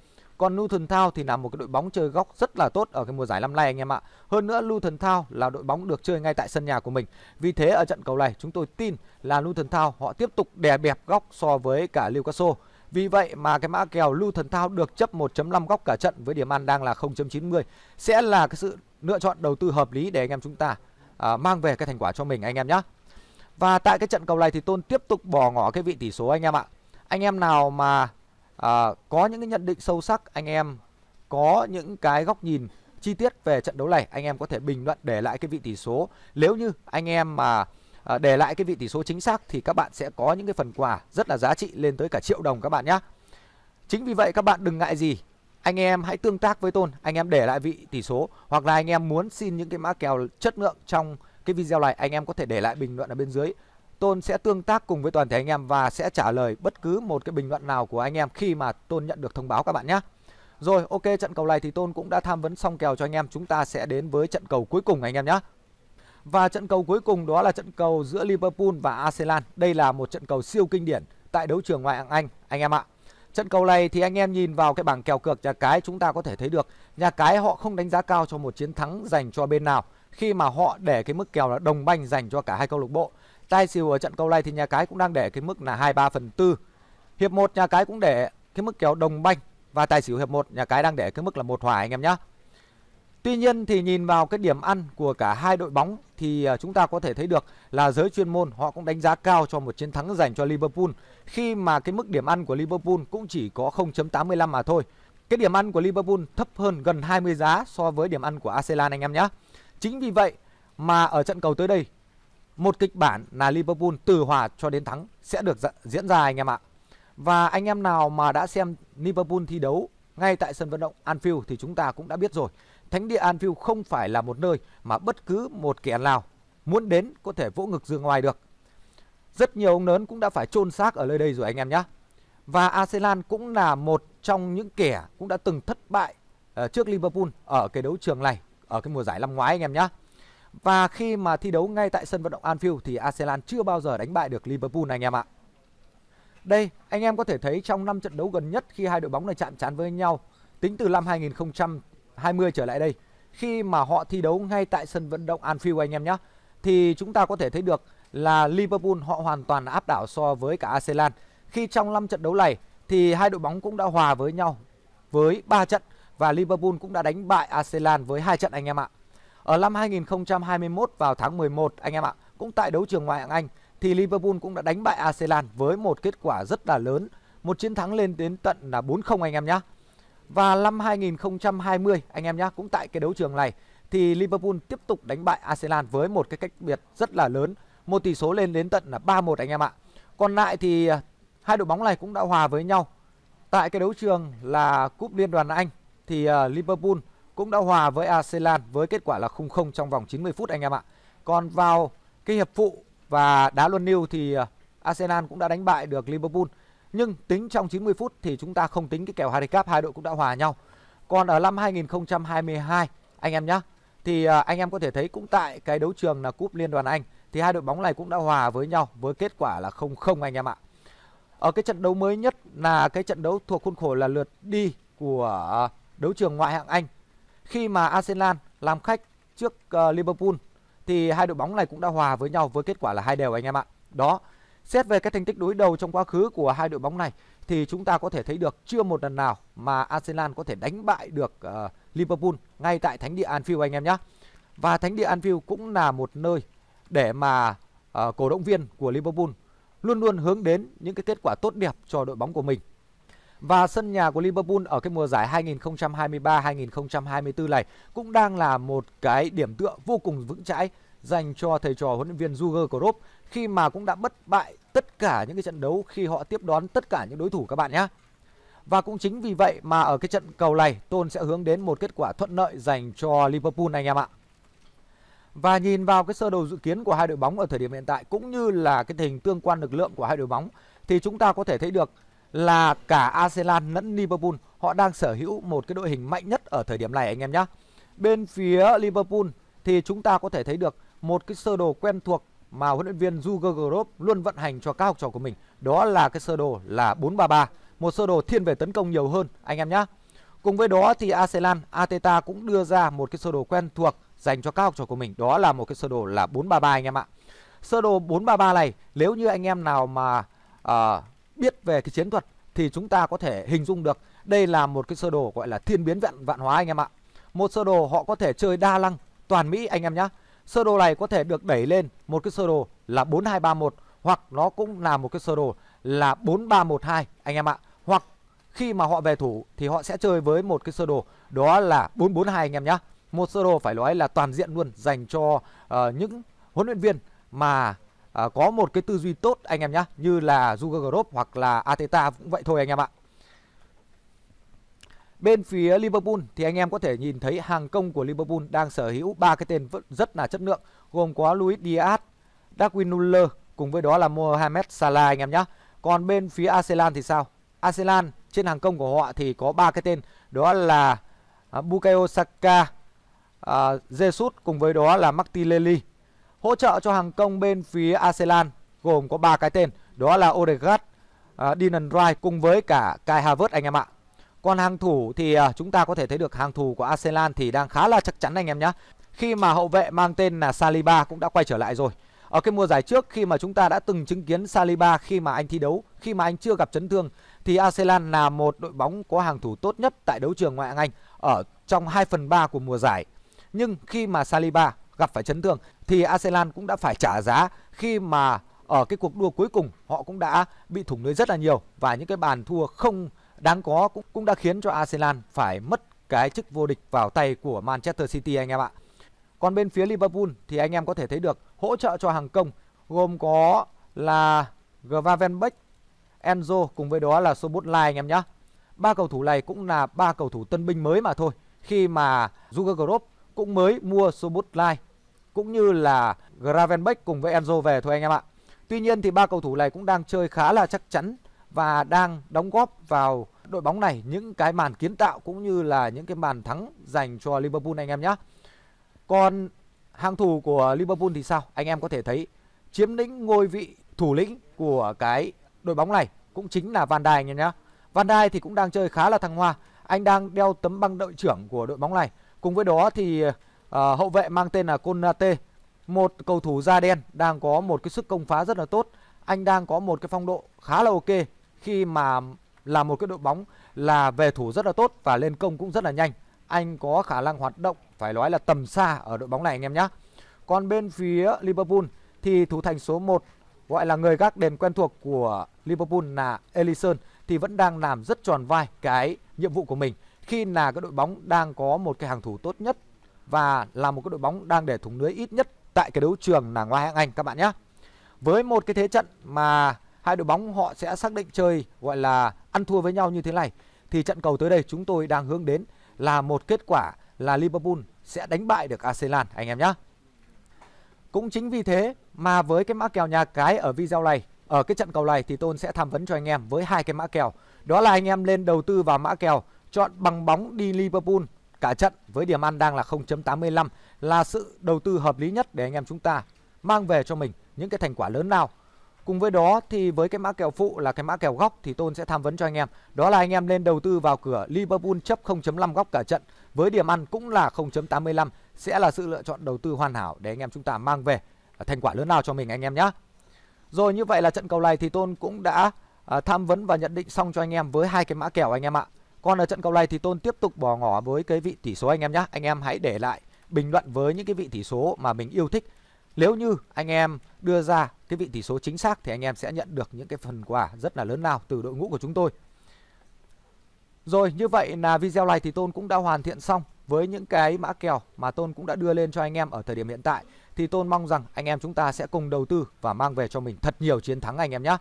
Còn Luton Town thì là một cái đội bóng chơi góc rất là tốt ở cái mùa giải năm nay anh em ạ. Hơn nữa Luton Town là đội bóng được chơi ngay tại sân nhà của mình. Vì thế ở trận cầu này chúng tôi tin là Luton Town họ tiếp tục đè bẹp góc so với cả Newcastle. Vì vậy mà cái mã kèo Luton Town được chấp 1.5 góc cả trận với điểm ăn đang là 0.90 sẽ là cái sự lựa chọn đầu tư hợp lý để anh em chúng ta à, mang về cái thành quả cho mình anh em nhé. Và tại cái trận cầu này thì Tôn tiếp tục bỏ ngỏ cái vị tỷ số anh em ạ. Anh em nào mà à, có những cái nhận định sâu sắc anh em có những cái góc nhìn chi tiết về trận đấu này anh em có thể bình luận để lại cái vị tỷ số nếu như anh em mà à, để lại cái vị tỷ số chính xác thì các bạn sẽ có những cái phần quà rất là giá trị lên tới cả triệu đồng các bạn nhé chính vì vậy các bạn đừng ngại gì anh em hãy tương tác với tôn anh em để lại vị tỷ số hoặc là anh em muốn xin những cái mã kèo chất lượng trong cái video này anh em có thể để lại bình luận ở bên dưới Tôn sẽ tương tác cùng với toàn thể anh em và sẽ trả lời bất cứ một cái bình luận nào của anh em khi mà Tôn nhận được thông báo các bạn nhé. Rồi ok trận cầu này thì Tôn cũng đã tham vấn xong kèo cho anh em Chúng ta sẽ đến với trận cầu cuối cùng anh em nhé Và trận cầu cuối cùng đó là trận cầu giữa Liverpool và Arsenal Đây là một trận cầu siêu kinh điển tại đấu trường ngoại hạng Anh anh em ạ Trận cầu này thì anh em nhìn vào cái bảng kèo cược nhà cái chúng ta có thể thấy được Nhà cái họ không đánh giá cao cho một chiến thắng dành cho bên nào Khi mà họ để cái mức kèo là đồng banh dành cho cả hai câu lạc bộ tài xỉu ở trận cầu này thì nhà cái cũng đang để cái mức là 23 phần tư hiệp 1 nhà cái cũng để cái mức kéo đồng banh và tài xỉu hiệp 1 nhà cái đang để cái mức là một hòa anh em nhé Tuy nhiên thì nhìn vào cái điểm ăn của cả hai đội bóng thì à, chúng ta có thể thấy được là giới chuyên môn họ cũng đánh giá cao cho một chiến thắng dành cho Liverpool khi mà cái mức điểm ăn của Liverpool cũng chỉ có 0.85 mà thôi. Cái điểm ăn của Liverpool thấp hơn gần 20 giá so với điểm ăn của Arsenal anh em nhé. Chính vì vậy mà ở trận cầu tới đây một kịch bản là Liverpool từ hòa cho đến thắng sẽ được diễn ra anh em ạ. Và anh em nào mà đã xem Liverpool thi đấu ngay tại sân vận động Anfield thì chúng ta cũng đã biết rồi. Thánh địa Anfield không phải là một nơi mà bất cứ một kẻ nào muốn đến có thể vỗ ngực giường ngoài được. Rất nhiều ông lớn cũng đã phải chôn xác ở nơi đây rồi anh em nhé. Và Arsenal cũng là một trong những kẻ cũng đã từng thất bại ờ, trước Liverpool ở cái đấu trường này ở cái mùa giải năm ngoái anh em nhé. Và khi mà thi đấu ngay tại sân vận động Anfield thì Arsenal chưa bao giờ đánh bại được Liverpool anh em ạ. Đây, anh em có thể thấy trong 5 trận đấu gần nhất khi hai đội bóng này chạm trán với nhau tính từ năm 2020 trở lại đây khi mà họ thi đấu ngay tại sân vận động Anfield anh em nhé thì chúng ta có thể thấy được là Liverpool họ hoàn toàn áp đảo so với cả Arsenal khi trong 5 trận đấu này thì hai đội bóng cũng đã hòa với nhau với 3 trận và Liverpool cũng đã đánh bại Arsenal với hai trận anh em ạ. Ở năm 2021 vào tháng 11 anh em ạ, cũng tại đấu trường ngoại hạng Anh thì Liverpool cũng đã đánh bại Arsenal với một kết quả rất là lớn, một chiến thắng lên đến tận là 4-0 anh em nhé. Và năm 2020 anh em nhé, cũng tại cái đấu trường này thì Liverpool tiếp tục đánh bại Arsenal với một cái cách biệt rất là lớn, một tỷ số lên đến tận là 3-1 anh em ạ. Còn lại thì à, hai đội bóng này cũng đã hòa với nhau. Tại cái đấu trường là Cúp Liên đoàn Anh thì à, Liverpool cũng đã hòa với arsenal với kết quả là 0-0 trong vòng 90 phút anh em ạ. Còn vào cái hiệp phụ và đá luân lưu thì à, Arsenal cũng đã đánh bại được Liverpool. Nhưng tính trong 90 phút thì chúng ta không tính cái kèo handicap hai đội cũng đã hòa nhau. Còn ở năm 2022 anh em nhé thì à, anh em có thể thấy cũng tại cái đấu trường là cúp Liên đoàn Anh thì hai đội bóng này cũng đã hòa với nhau với kết quả là 0-0 anh em ạ. Ở cái trận đấu mới nhất là cái trận đấu thuộc khuôn khổ là lượt đi của à, đấu trường ngoại hạng Anh khi mà Arsenal làm khách trước ờ, Liverpool thì hai đội bóng này cũng đã hòa với nhau với kết quả là hai đều anh em ạ. Đó. Xét về các thành tích đối đầu trong quá khứ của hai đội bóng này thì chúng ta có thể thấy được chưa một lần nào mà Arsenal có thể đánh bại được ờ, Liverpool ngay tại thánh địa Anfield anh em nhé. Và thánh địa Anfield cũng là một nơi để mà ờ, cổ động viên của Liverpool luôn luôn hướng đến những cái kết quả tốt đẹp cho đội bóng của mình. Và sân nhà của Liverpool ở cái mùa giải 2023-2024 này cũng đang là một cái điểm tựa vô cùng vững chãi dành cho thầy trò huấn luyện viên Jurgen Klopp khi mà cũng đã bất bại tất cả những cái trận đấu khi họ tiếp đón tất cả những đối thủ các bạn nhé. Và cũng chính vì vậy mà ở cái trận cầu này Tôn sẽ hướng đến một kết quả thuận lợi dành cho Liverpool anh em ạ. Và nhìn vào cái sơ đồ dự kiến của hai đội bóng ở thời điểm hiện tại cũng như là cái hình tương quan lực lượng của hai đội bóng thì chúng ta có thể thấy được là cả Arsenal lẫn Liverpool họ đang sở hữu một cái đội hình mạnh nhất ở thời điểm này anh em nhé. Bên phía Liverpool thì chúng ta có thể thấy được một cái sơ đồ quen thuộc mà huấn luyện viên Jurgen Klopp luôn vận hành cho các học trò của mình. Đó là cái sơ đồ là 4-3-3, một sơ đồ thiên về tấn công nhiều hơn anh em nhé. Cùng với đó thì Arsenal, Ateta cũng đưa ra một cái sơ đồ quen thuộc dành cho các học trò của mình. Đó là một cái sơ đồ là 4-3-3 anh em ạ. Sơ đồ 4-3-3 này nếu như anh em nào mà uh, biết về cái chiến thuật thì chúng ta có thể hình dung được đây là một cái sơ đồ gọi là thiên biến vạn vạn hóa anh em ạ. Một sơ đồ họ có thể chơi đa lăng toàn Mỹ anh em nhá. Sơ đồ này có thể được đẩy lên một cái sơ đồ là 4231 hoặc nó cũng là một cái sơ đồ là 4312 anh em ạ. Hoặc khi mà họ về thủ thì họ sẽ chơi với một cái sơ đồ đó là 442 anh em nhá. Một sơ đồ phải nói là toàn diện luôn dành cho uh, những huấn luyện viên mà à, có một cái tư duy tốt anh em nhé như là Juger Group hoặc là Ateta cũng vậy thôi anh em ạ Bên phía Liverpool thì anh em có thể nhìn thấy hàng công của Liverpool đang sở hữu ba cái tên rất là chất lượng gồm có Luis Diaz, Darwin Nuller cùng với đó là Mohamed Salah anh em nhé. Còn bên phía Arsenal thì sao? Arsenal trên hàng công của họ thì có ba cái tên đó là à, Bukayo Saka, uh, Jesus cùng với đó là Martinelli hỗ trợ cho hàng công bên phía Arsenal gồm có ba cái tên, đó là Odegaard, uh, Dylan Rice cùng với cả Kai Havertz anh em ạ. Còn hàng thủ thì uh, chúng ta có thể thấy được hàng thủ của Arsenal thì đang khá là chắc chắn anh em nhé. Khi mà hậu vệ mang tên là Saliba cũng đã quay trở lại rồi. Ở cái mùa giải trước khi mà chúng ta đã từng chứng kiến Saliba khi mà anh thi đấu, khi mà anh chưa gặp chấn thương thì Arsenal là một đội bóng có hàng thủ tốt nhất tại đấu trường ngoại hạng Anh ở trong 2 phần 3 của mùa giải. Nhưng khi mà Saliba gặp phải chấn thương thì Arsenal cũng đã phải trả giá khi mà ở cái cuộc đua cuối cùng họ cũng đã bị thủng lưới rất là nhiều và những cái bàn thua không đáng có cũng cũng đã khiến cho Arsenal phải mất cái chức vô địch vào tay của Manchester City anh em ạ. Còn bên phía Liverpool thì anh em có thể thấy được hỗ trợ cho hàng công gồm có là Gravenberch, Enzo cùng với đó là Sobotlai anh em nhé. Ba cầu thủ này cũng là ba cầu thủ tân binh mới mà thôi khi mà Jurgen Klopp cũng mới mua Sobotlai cũng như là Gravenbeck cùng với Enzo về thôi anh em ạ. Tuy nhiên thì ba cầu thủ này cũng đang chơi khá là chắc chắn và đang đóng góp vào đội bóng này những cái màn kiến tạo cũng như là những cái màn thắng dành cho Liverpool anh em nhé. Còn hàng thủ của Liverpool thì sao? Anh em có thể thấy chiếm lĩnh ngôi vị thủ lĩnh của cái đội bóng này cũng chính là Van Dijk anh em nhé. Van Dijk thì cũng đang chơi khá là thăng hoa. Anh đang đeo tấm băng đội trưởng của đội bóng này. Cùng với đó thì À, hậu vệ mang tên là Konate, một cầu thủ da đen đang có một cái sức công phá rất là tốt. Anh đang có một cái phong độ khá là ok khi mà là một cái đội bóng là về thủ rất là tốt và lên công cũng rất là nhanh. Anh có khả năng hoạt động phải nói là tầm xa ở đội bóng này anh em nhé. Còn bên phía Liverpool thì thủ thành số 1 gọi là người gác đền quen thuộc của Liverpool là Ellison thì vẫn đang làm rất tròn vai cái nhiệm vụ của mình khi là cái đội bóng đang có một cái hàng thủ tốt nhất và là một cái đội bóng đang để thủng lưới ít nhất tại cái đấu trường là ngoại hạng Anh các bạn nhé. Với một cái thế trận mà hai đội bóng họ sẽ xác định chơi gọi là ăn thua với nhau như thế này thì trận cầu tới đây chúng tôi đang hướng đến là một kết quả là Liverpool sẽ đánh bại được Arsenal anh em nhé. Cũng chính vì thế mà với cái mã kèo nhà cái ở video này, ở cái trận cầu này thì Tôn sẽ tham vấn cho anh em với hai cái mã kèo. Đó là anh em lên đầu tư vào mã kèo chọn bằng bóng đi Liverpool cả trận với điểm ăn đang là 0.85 là sự đầu tư hợp lý nhất để anh em chúng ta mang về cho mình những cái thành quả lớn nào. Cùng với đó thì với cái mã kèo phụ là cái mã kèo góc thì Tôn sẽ tham vấn cho anh em. Đó là anh em nên đầu tư vào cửa Liverpool chấp 0.5 góc cả trận với điểm ăn cũng là 0.85 sẽ là sự lựa chọn đầu tư hoàn hảo để anh em chúng ta mang về à, thành quả lớn nào cho mình anh em nhé. Rồi như vậy là trận cầu này thì Tôn cũng đã à, tham vấn và nhận định xong cho anh em với hai cái mã kèo anh em ạ. Còn ở trận cầu này thì Tôn tiếp tục bỏ ngỏ với cái vị tỷ số anh em nhé. Anh em hãy để lại bình luận với những cái vị tỷ số mà mình yêu thích. Nếu như anh em đưa ra cái vị tỷ số chính xác thì anh em sẽ nhận được những cái phần quà rất là lớn lao từ đội ngũ của chúng tôi. Rồi như vậy là video này thì Tôn cũng đã hoàn thiện xong với những cái mã kèo mà Tôn cũng đã đưa lên cho anh em ở thời điểm hiện tại thì Tôn mong rằng anh em chúng ta sẽ cùng đầu tư và mang về cho mình thật nhiều chiến thắng anh em nhé.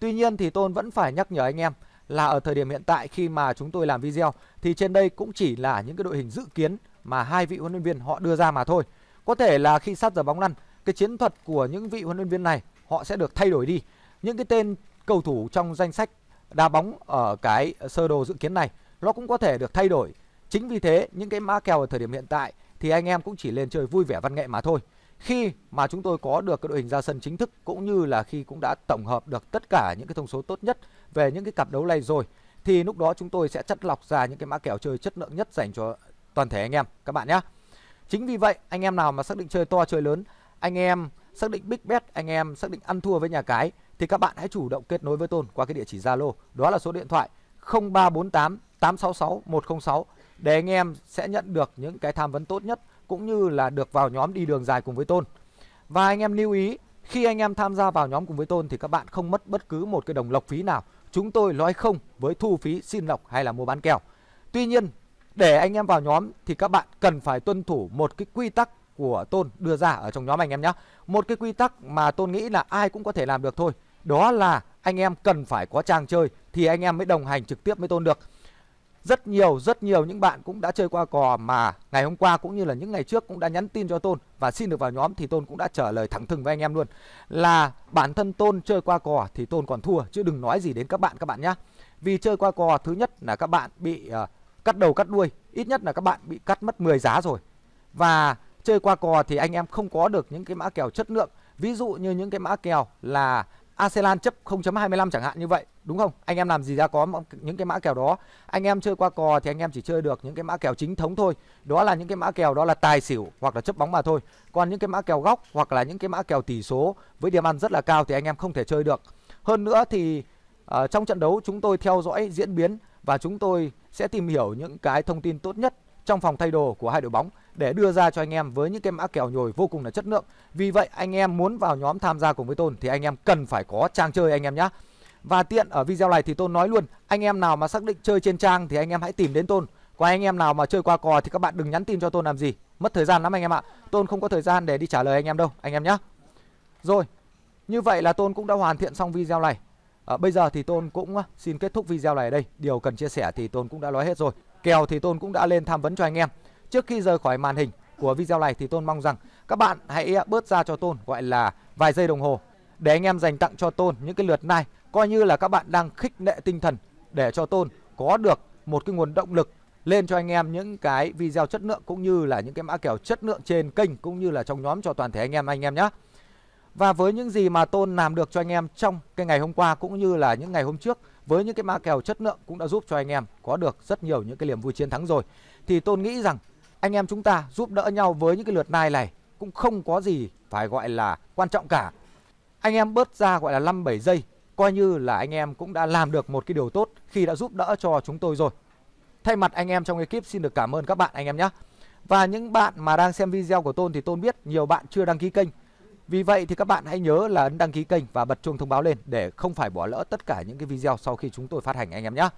Tuy nhiên thì Tôn vẫn phải nhắc nhở anh em là ở thời điểm hiện tại khi mà chúng tôi làm video thì trên đây cũng chỉ là những cái đội hình dự kiến mà hai vị huấn luyện viên họ đưa ra mà thôi. Có thể là khi sát giờ bóng lăn, cái chiến thuật của những vị huấn luyện viên này họ sẽ được thay đổi đi. Những cái tên cầu thủ trong danh sách đá bóng ở cái sơ đồ dự kiến này nó cũng có thể được thay đổi. Chính vì thế những cái mã kèo ở thời điểm hiện tại thì anh em cũng chỉ lên chơi vui vẻ văn nghệ mà thôi khi mà chúng tôi có được cái đội hình ra sân chính thức cũng như là khi cũng đã tổng hợp được tất cả những cái thông số tốt nhất về những cái cặp đấu này rồi thì lúc đó chúng tôi sẽ chất lọc ra những cái mã kèo chơi chất lượng nhất dành cho toàn thể anh em các bạn nhé. Chính vì vậy anh em nào mà xác định chơi to chơi lớn, anh em xác định big bet, anh em xác định ăn thua với nhà cái thì các bạn hãy chủ động kết nối với Tôn qua cái địa chỉ Zalo, đó là số điện thoại 0348 866 106 để anh em sẽ nhận được những cái tham vấn tốt nhất cũng như là được vào nhóm đi đường dài cùng với Tôn. Và anh em lưu ý khi anh em tham gia vào nhóm cùng với Tôn thì các bạn không mất bất cứ một cái đồng lộc phí nào. Chúng tôi nói không với thu phí xin lọc hay là mua bán kèo. Tuy nhiên để anh em vào nhóm thì các bạn cần phải tuân thủ một cái quy tắc của Tôn đưa ra ở trong nhóm anh em nhé. Một cái quy tắc mà Tôn nghĩ là ai cũng có thể làm được thôi. Đó là anh em cần phải có trang chơi thì anh em mới đồng hành trực tiếp với Tôn được. Rất nhiều, rất nhiều những bạn cũng đã chơi qua cò mà ngày hôm qua cũng như là những ngày trước cũng đã nhắn tin cho Tôn và xin được vào nhóm thì Tôn cũng đã trả lời thẳng thừng với anh em luôn là bản thân Tôn chơi qua cò thì Tôn còn thua chứ đừng nói gì đến các bạn các bạn nhé. Vì chơi qua cò thứ nhất là các bạn bị uh, cắt đầu cắt đuôi, ít nhất là các bạn bị cắt mất 10 giá rồi. Và chơi qua cò thì anh em không có được những cái mã kèo chất lượng. Ví dụ như những cái mã kèo là Asean chấp 0.25 chẳng hạn như vậy đúng không anh em làm gì ra có những cái mã kèo đó anh em chơi qua cò thì anh em chỉ chơi được những cái mã kèo chính thống thôi đó là những cái mã kèo đó là tài xỉu hoặc là chấp bóng mà thôi còn những cái mã kèo góc hoặc là những cái mã kèo tỷ số với điểm ăn rất là cao thì anh em không thể chơi được hơn nữa thì uh, trong trận đấu chúng tôi theo dõi diễn biến và chúng tôi sẽ tìm hiểu những cái thông tin tốt nhất trong phòng thay đồ của hai đội bóng để đưa ra cho anh em với những cái mã kèo nhồi vô cùng là chất lượng. Vì vậy anh em muốn vào nhóm tham gia cùng với Tôn thì anh em cần phải có trang chơi anh em nhé. Và tiện ở video này thì Tôn nói luôn, anh em nào mà xác định chơi trên trang thì anh em hãy tìm đến Tôn. Còn anh em nào mà chơi qua cò thì các bạn đừng nhắn tin cho Tôn làm gì, mất thời gian lắm anh em ạ. Tôn không có thời gian để đi trả lời anh em đâu, anh em nhé. Rồi, như vậy là Tôn cũng đã hoàn thiện xong video này. À, bây giờ thì Tôn cũng à, xin kết thúc video này ở đây. Điều cần chia sẻ thì Tôn cũng đã nói hết rồi. Kèo thì Tôn cũng đã lên tham vấn cho anh em. Trước khi rời khỏi màn hình của video này thì Tôn mong rằng các bạn hãy à, bớt ra cho Tôn gọi là vài giây đồng hồ để anh em dành tặng cho Tôn những cái lượt like coi như là các bạn đang khích lệ tinh thần để cho Tôn có được một cái nguồn động lực lên cho anh em những cái video chất lượng cũng như là những cái mã kèo chất lượng trên kênh cũng như là trong nhóm cho toàn thể anh em anh em nhé. Và với những gì mà Tôn làm được cho anh em trong cái ngày hôm qua cũng như là những ngày hôm trước với những cái ma kèo chất lượng cũng đã giúp cho anh em có được rất nhiều những cái niềm vui chiến thắng rồi. Thì Tôn nghĩ rằng anh em chúng ta giúp đỡ nhau với những cái lượt nai này cũng không có gì phải gọi là quan trọng cả. Anh em bớt ra gọi là 5 7 giây, coi như là anh em cũng đã làm được một cái điều tốt khi đã giúp đỡ cho chúng tôi rồi. Thay mặt anh em trong ekip xin được cảm ơn các bạn anh em nhé. Và những bạn mà đang xem video của Tôn thì Tôn biết nhiều bạn chưa đăng ký kênh vì vậy thì các bạn hãy nhớ là ấn đăng ký kênh và bật chuông thông báo lên để không phải bỏ lỡ tất cả những cái video sau khi chúng tôi phát hành anh em nhé.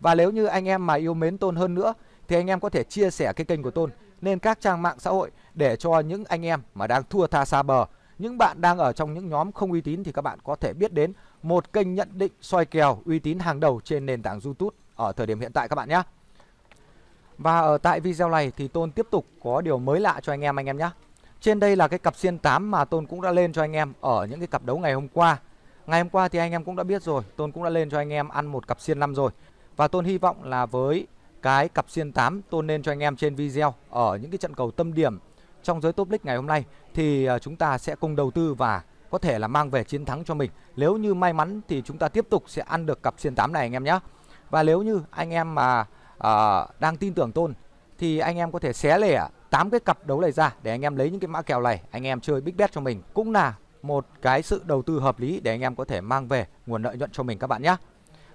Và nếu như anh em mà yêu mến Tôn hơn nữa thì anh em có thể chia sẻ cái kênh của Tôn lên các trang mạng xã hội để cho những anh em mà đang thua tha xa bờ, những bạn đang ở trong những nhóm không uy tín thì các bạn có thể biết đến một kênh nhận định soi kèo uy tín hàng đầu trên nền tảng YouTube ở thời điểm hiện tại các bạn nhé. Và ở tại video này thì Tôn tiếp tục có điều mới lạ cho anh em anh em nhé. Trên đây là cái cặp xiên 8 mà Tôn cũng đã lên cho anh em ở những cái cặp đấu ngày hôm qua. Ngày hôm qua thì anh em cũng đã biết rồi, Tôn cũng đã lên cho anh em ăn một cặp xiên 5 rồi. Và Tôn hy vọng là với cái cặp xiên 8 Tôn lên cho anh em trên video ở những cái trận cầu tâm điểm trong giới top league ngày hôm nay thì à, chúng ta sẽ cùng đầu tư và có thể là mang về chiến thắng cho mình. Nếu như may mắn thì chúng ta tiếp tục sẽ ăn được cặp xiên 8 này anh em nhé. Và nếu như anh em mà à, đang tin tưởng Tôn thì anh em có thể xé lẻ 8 cái cặp đấu này ra để anh em lấy những cái mã kèo này anh em chơi big bet cho mình cũng là một cái sự đầu tư hợp lý để anh em có thể mang về nguồn lợi nhuận cho mình các bạn nhé.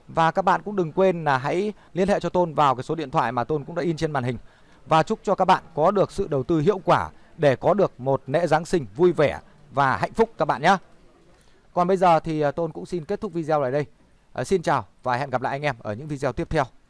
Và các bạn cũng đừng quên là hãy liên hệ cho Tôn vào cái số điện thoại mà Tôn cũng đã in trên màn hình. Và chúc cho các bạn có được sự đầu tư hiệu quả để có được một lễ Giáng sinh vui vẻ và hạnh phúc các bạn nhé. Còn bây giờ thì à, Tôn cũng xin kết thúc video lại đây. À, xin chào và hẹn gặp lại anh em ở những video tiếp theo.